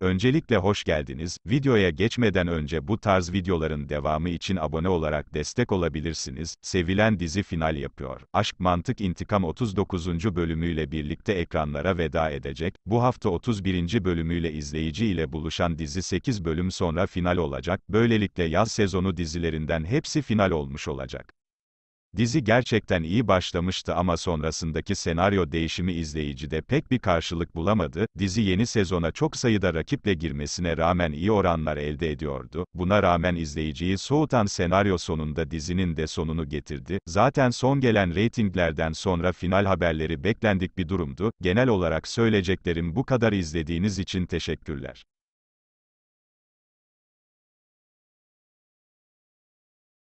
Öncelikle hoş geldiniz. Videoya geçmeden önce bu tarz videoların devamı için abone olarak destek olabilirsiniz. Sevilen dizi final yapıyor. Aşk Mantık İntikam 39. bölümüyle birlikte ekranlara veda edecek. Bu hafta 31. bölümüyle izleyici ile buluşan dizi 8 bölüm sonra final olacak. Böylelikle yaz sezonu dizilerinden hepsi final olmuş olacak. Dizi gerçekten iyi başlamıştı ama sonrasındaki senaryo değişimi izleyicide pek bir karşılık bulamadı. Dizi yeni sezona çok sayıda rakiple girmesine rağmen iyi oranlar elde ediyordu. Buna rağmen izleyiciyi soğutan senaryo sonunda dizinin de sonunu getirdi. Zaten son gelen reytinglerden sonra final haberleri beklendik bir durumdu. Genel olarak söyleyeceklerim bu kadar izlediğiniz için teşekkürler.